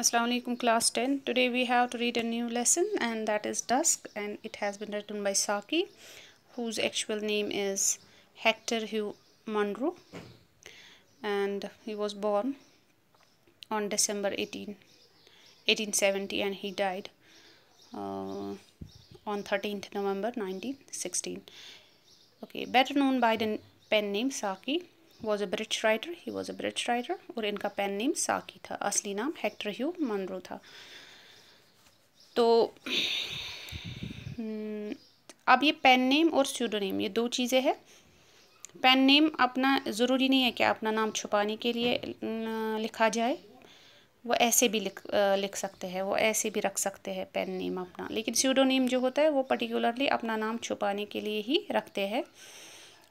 Assalamualaikum class 10 today we have to read a new lesson and that is dusk and it has been written by Saki whose actual name is Hector Hugh Munro and he was born on December 18 1870 and he died uh, on 13th November 1916 okay better known by the pen name Saki was a British writer he was a British writer और इनका pen name साकी था असली नाम Hector ह्यू Munro था तो हम्म, अब ये पेन नेम और स्यूडोनेम ये दो चीज़ें हैं पेन नेम अपना ज़रूरी नहीं है कि अपना नाम छुपाने के लिए लिखा जाए वो ऐसे भी लिख लिख सकते हैं वो ऐसे भी रख सकते हैं पेन नेम अपना लेकिन स्यूडोनेम जो होता है वो पर्टिकुलरली अपना नाम छुपाने के लिए ही रखते हैं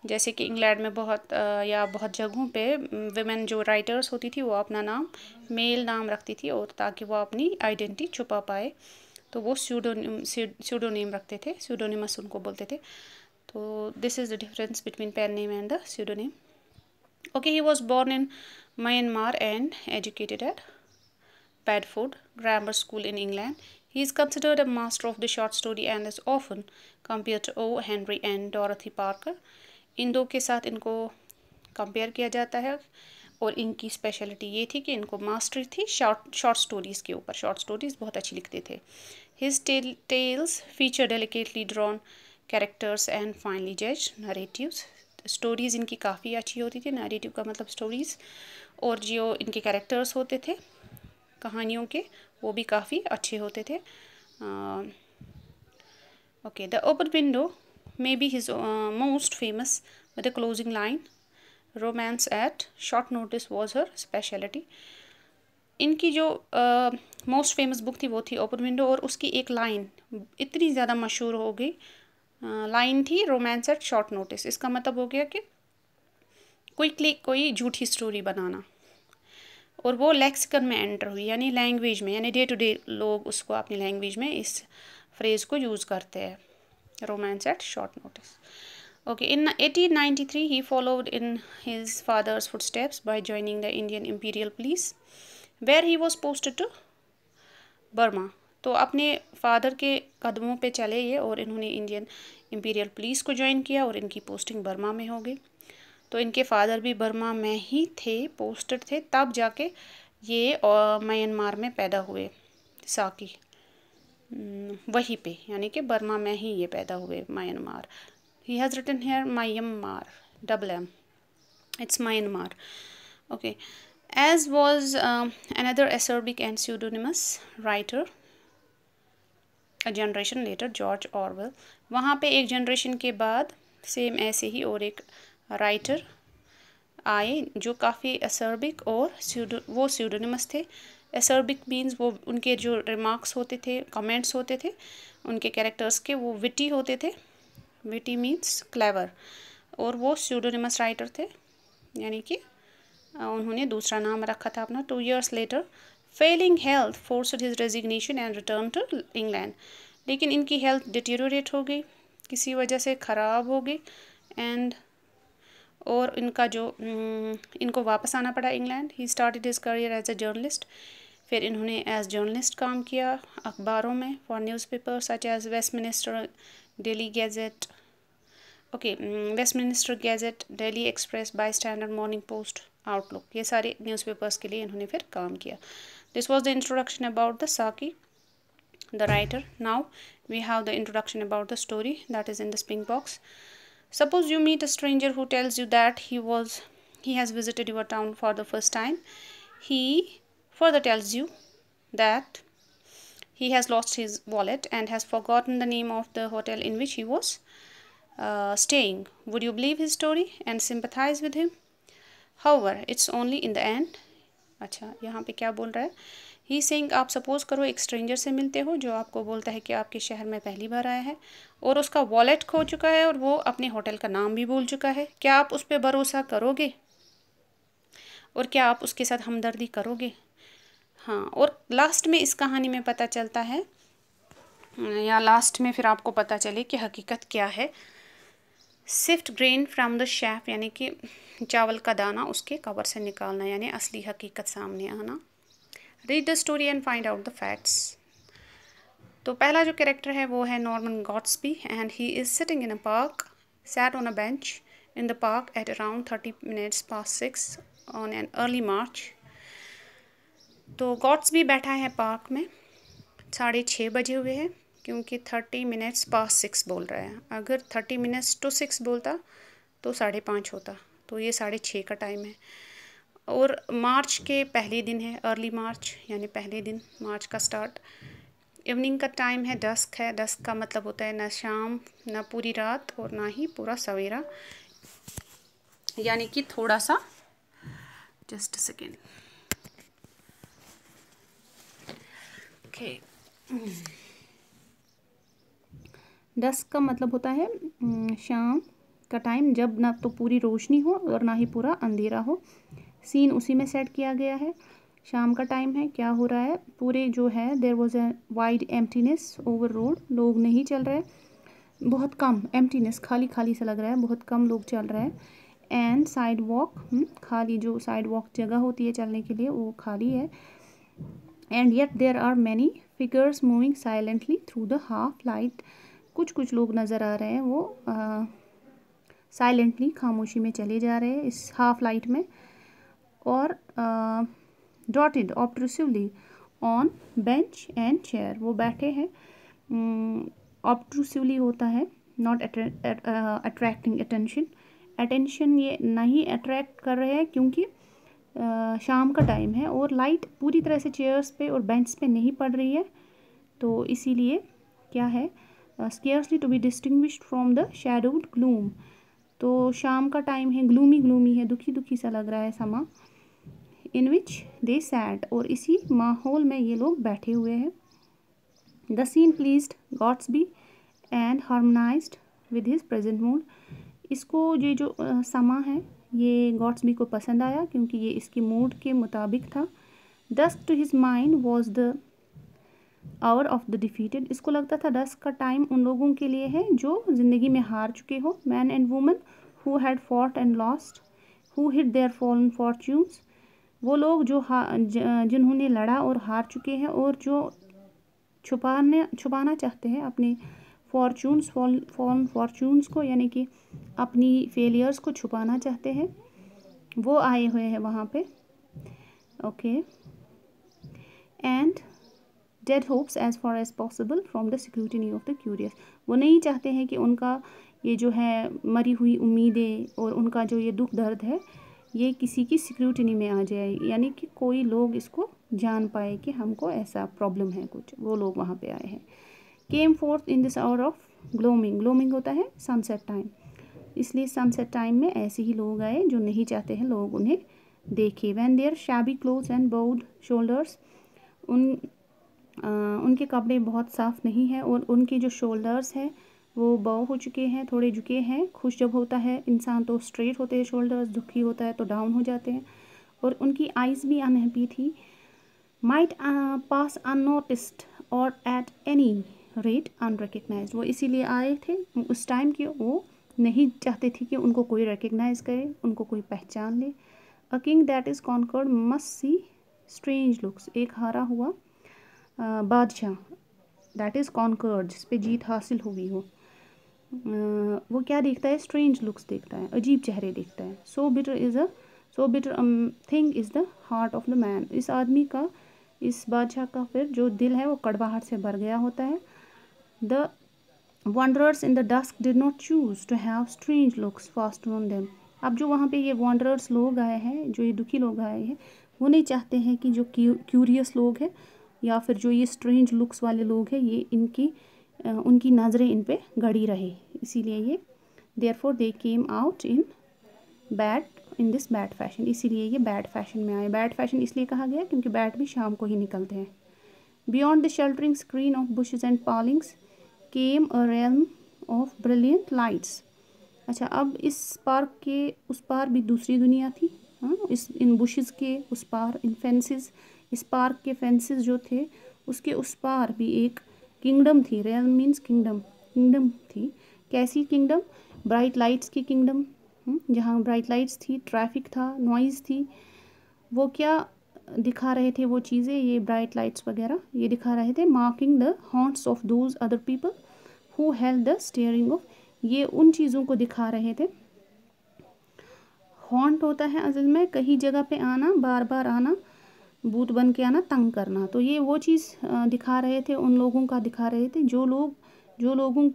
जैसे कि इंग्लैंड में बहुत या बहुत जगहों पे वेमेन जो राइटर्स होती थी वो अपना नाम मेल नाम रखती थी और ताकि वो अपनी आइडेंटिटी छुपा पाए तो वो स्यूडोनिम स्यूडोनिम रखते थे स्यूडोनिमस उनको बोलते थे तो this is the difference between pen name and the pseudonym okay he was born in Myanmar and educated at Bedford grammar school in England He is considered a master of the short story and is often compared to O. Henry and Dorothy Parker. इन दो के साथ इनको compare किया जाता है और इनकी स्पेशलिटी ये थी कि इनको मास्टरी थी शॉर्ट शॉर्ट स्टोरीज़ के ऊपर शॉर्ट स्टोरीज़ बहुत अच्छी लिखते थे his tell tales feature delicately drawn characters and finally जज नरेटिव स्टोरीज़ इनकी काफ़ी अच्छी होती थी नरेटिव का मतलब स्टोरीज़ और जो इनके कैरेक्टर्स होते थे कहानियों के वो भी काफ़ी अच्छे होते थे ओके द ओपन विंडो मे his uh, most famous with a closing line romance at short notice was her speciality इनकी जो मोस्ट फेमस बुक थी वो थी ओपन विंडो और उसकी एक लाइन इतनी ज़्यादा मशहूर हो गई लाइन uh, थी रोमांस एट शॉर्ट नोटिस इसका मतलब हो गया कि क्विकली कोई झूठी स्टोरी बनाना और वो लेक्सिकन में एंटर हुई यानी लैंग्वेज में यानी डे टू डे लोग उसको अपनी लैंग्वेज में इस फ्रेज़ को यूज़ करते हैं romance at short notice. Okay, in 1893, he followed in his father's footsteps by joining the Indian Imperial Police, where he was posted to burma तो अपने फादर के कदमों पे चले ये और इन्होंने इंडियन इम्पीरियल पुलिस को ज्वाइन किया और इनकी पोस्टिंग बर्मा में हो गई तो इनके फादर भी बर्मा में ही थे पोस्टेड थे तब जाके ये म्यांमार में पैदा हुए साकी हम्म, वहीं पे यानी कि बर्मा में ही ये पैदा हुए Myanmar he has written here Myanmar double M it's Myanmar okay as was an other acerbic and pseudonymous writer a generation later George orwell वहाँ पे एक जनरेशन के बाद सेम ऐसे ही और एक राइटर आए जो काफ़ी असर्बिक और स्यूडो वो स्यूडोनिमस थे एसर्बिक मीन्स वो उनके जो रिमार्क्स होते थे कमेंट्स होते थे उनके कैरेक्टर्स के वो विटी होते थे विटी मीन्स क्लेवर और वो स्यूडोनिमस राइटर थे यानी कि उन्होंने दूसरा नाम रखा था अपना two years later failing health force his resignation and return to England लेकिन इनकी हेल्थ डिटेरोट हो गई किसी वजह से ख़राब हो गई एंड और इनका जो इनको वापस आना पड़ा England he started his career as a journalist फिर इन्होंने एज जर्नलिस्ट काम किया अखबारों में for newspaper such as Westminster daily gazette okay Westminster gazette daily express Bystander morning post outlook ये सारे न्यूज़पेपर्स के लिए इन्होंने फिर काम किया this was the introduction about the Saki the writer now we have the introduction about the story that is in the स्पिंग box Suppose you meet a stranger who tells you that he was he has visited your town for the first time. He further tells you that he has lost his wallet and has forgotten the name of the hotel in which he was uh, staying. Would you believe his story and sympathize with him? However, it's only in the end. अच्छा यहाँ पे क्या बोल रहा है ही सेंग आप suppose करो एक स्ट्रेंजर से मिलते हो जो आपको बोलता है कि आपके शहर में पहली बार आया है और उसका वॉलेट खो चुका है और वो अपने होटल का नाम भी बोल चुका है क्या आप उस पर भरोसा करोगे और क्या आप उसके साथ हमदर्दी करोगे हाँ और लास्ट में इस कहानी में पता चलता है या लास्ट में फिर आपको पता चले कि हकीकत क्या है sift grain from the chaff यानी कि चावल का दाना उसके कवर से निकालना यानी असली हकीकत सामने आना read the story and find out the facts तो पहला जो कैरेक्टर है वो है नॉर्मन भी and he is sitting in a park sat on a bench in the park at around thirty minutes past six on an early March तो God's भी बैठा है पार्क में साढ़े छः बजे हुए हैं क्योंकि थर्टी मिनट्स पास सिक्स बोल रहा है अगर थर्टी मिनट्स टू सिक्स बोलता तो साढ़े पाँच होता तो ये साढ़े छः का टाइम है और मार्च के पहले दिन है अर्ली मार्च यानी पहले दिन मार्च का स्टार्ट इवनिंग का टाइम है डस्क है डस्क का मतलब होता है ना शाम ना पूरी रात और ना ही पूरा सवेरा यानी कि थोड़ा सा जस्ट सेकेंड ओके डस्क का मतलब होता है शाम का टाइम जब ना तो पूरी रोशनी हो और ना ही पूरा अंधेरा हो सीन उसी में सेट किया गया है शाम का टाइम है क्या हो रहा है पूरे जो है there was a wide emptiness over road लोग नहीं चल रहे बहुत कम एम्प्टीनेस खाली खाली सा लग रहा है बहुत कम लोग चल रहे हैं एंड साइड वॉक खाली जो साइड वॉक जगह होती है चलने के लिए वो खाली है and yet there are many figures moving silently through the half light कुछ कुछ लोग नज़र आ रहे हैं वो साइलेंटली uh, खामोशी में चले जा रहे हैं इस हाफ लाइट में और dotted obtrusively on bench and chair वो बैठे हैं um, होता है नॉट अट्रैक्टिंग अटेंशन अटेंशन ये नहीं अट्रैक्ट कर रहे हैं क्योंकि आ, uh, शाम का टाइम है और लाइट पूरी तरह से चेयर्स पे और बेंच पे नहीं पड़ रही है तो इसीलिए क्या है scarcely to be distinguish from the shadowed gloom तो शाम का टाइम है ग्लूमी ग्लूमी है दुखी दुखी सा लग रहा है समा इन विच दे सैट और इसी माहौल में ये लोग बैठे हुए हैं the scene pleased Gortsby and harmonized with his present mood इसको ये जो समा है ये गॉड्स बी को पसंद आया क्योंकि ये इसके मूड के मुताबिक था dusk to his mind was the hour of the defeated इसको लगता था डस्क का टाइम उन लोगों के लिए है जो ज़िंदगी में हार चुके हो men and women who had fought and lost who hid their fallen fortunes वो लोग जो जिन्होंने लड़ा और हार चुके हैं और जो छुपाने छुपाना चाहते हैं अपने फॉर्चून्स फॉर्म फॉर्चून्स को यानी कि अपनी फेलियर्स को छुपाना चाहते हैं वो आए हुए हैं वहाँ पे okay and dead hopes as far as possible from the security of the curious वो नहीं चाहते हैं कि उनका ये जो है मरी हुई उम्मीदें और उनका जो ये दुख दर्द है ये किसी की सिक्योरिटी में आ जाए यानी कि कोई लोग इसको जान पाए कि हमको ऐसा प्रॉब्लम है कुछ वो लोग वहाँ पे आए हैं came forth in this hour of gloaming gloaming होता है सनसेट टाइम इसलिए सनसेट टाइम में ऐसे ही लोग आए जो नहीं चाहते हैं लोग उन्हें देखे when their shabby clothes and bowed shoulders उन आ, उनके कपड़े बहुत साफ़ नहीं है और उनके जो शोल्डर्स हैं वो बाव हो चुके हैं थोड़े झुके हैं खुश जब होता है इंसान तो स्ट्रेट होते हैं शोल्डर्स दुखी होता है तो डाउन हो जाते हैं और उनकी आइज़ भी अनहैप्पी थी माइट पास अनोटिस्ड और एट एनी रेट अनरिकगनाइज वो इसीलिए आए थे उस टाइम के वो नहीं चाहते थे कि उनको कोई रिकग्नाइज करे उनको कोई पहचान ले a king that is conquered must see strange looks एक हारा हुआ uh, बादशाह दैट इज़ कॉन्कर्ड जिस पर जीत हासिल हुई हो वो क्या देखता है स्ट्रेंज लुक्स देखता है अजीब चेहरे देखता है so bitter is a so bitter thing is the heart of the man इस आदमी का इस बादशाह का फिर जो दिल है वो कड़वाहट से भर गया होता है the worse in the dusk did not choose to have strange looks fast on them अब जो वहाँ पे ये वॉन्डरर्स लोग आए हैं जो ये दुखी लोग आए हैं वो नहीं चाहते हैं कि जो क्यूरियस लोग हैं या फिर जो ये स्ट्रेंज लुक्स वाले लोग हैं ये इनकी उनकी नज़रें इन पर गड़ी रहे इसीलिए ये therefore they came out in bat in this bat fashion इसीलिए ये बैड फैशन में आए बैड फैशन इसलिए कहा गया क्योंकि बैट भी शाम को ही निकलते हैं beyond the sheltering screen of bushes and palings came a realm of brilliant lights अच्छा अब इस पार्क के उस पार भी दूसरी दुनिया थी हाँ इस इन बुशेज़ के उस पार इन फेंसेस इस पार्क के फेंसेस जो थे उसके उस पार भी एक किंगडम थी रैल मीन्स किंगडम किंगडम थी कैसी किंगडम ब्राइट लाइट्स की किंगडम हम्म, जहाँ ब्राइट लाइट्स थी ट्रैफिक था नॉइज़ थी वो क्या दिखा रहे थे वो चीज़ें ये ब्राइट लाइट्स वगैरह ये दिखा रहे थे marking the haunts of those other people who held the steering of ये उन चीज़ों को दिखा रहे थे हॉन्ट तो होता है असल में कहीं जगह पे आना बार बार आना भूत बन के आना तंग करना तो ये वो चीज़ दिखा रहे थे उन लोगों का दिखा रहे थे जो लोग जो लोगों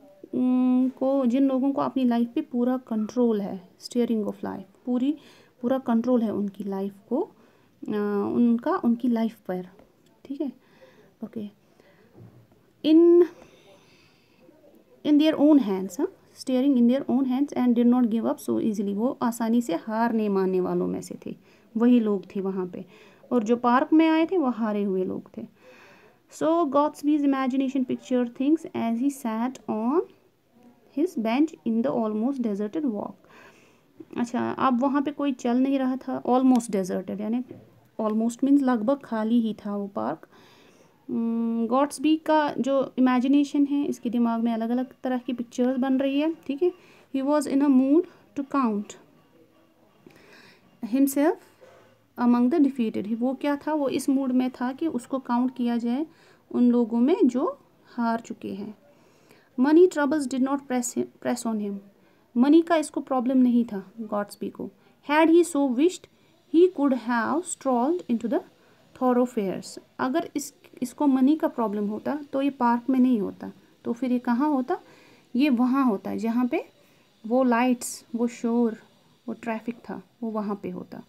को जिन लोगों को अपनी लाइफ पे पूरा कंट्रोल है स्टीयरिंग ऑफ लाइफ पूरी पूरा कंट्रोल है उनकी लाइफ को उनका उनकी लाइफ पर ठीक है okay in in their own hands हाँ steering in their own hands and did not give up so easily वो आसानी से हार नहीं मानने वालों में से थे वही लोग थे वहाँ पे और जो पार्क में आए थे वो हारे हुए लोग थे so Gortsby's imagination pictured things as he sat on his bench in the almost deserted walk अच्छा अब वहाँ पे कोई चल नहीं रहा था ऑलमोस्ट डेजर्टेड यानी ऑलमोस्ट मीन्स लगभग खाली ही था वो पार्क गॉड्स hmm, बी का जो इमेजिनेशन है इसके दिमाग में अलग अलग तरह की पिक्चर्स बन रही है ठीक है he was in a mood to count himself among the defeated वो क्या था वो इस मूड में था कि उसको काउंट किया जाए उन लोगों में जो हार चुके हैं money troubles did not press press on him money का इसको प्रॉब्लम नहीं था गॉड्सबी को had he so wished he could have strolled into the thoroughfare अगर इस इसको मनी का प्रॉब्लम होता तो ये पार्क में नहीं होता तो फिर ये कहाँ होता ये वहाँ होता जहाँ पे वो लाइट्स वो शोर वो ट्रैफिक था वो वहाँ पे होता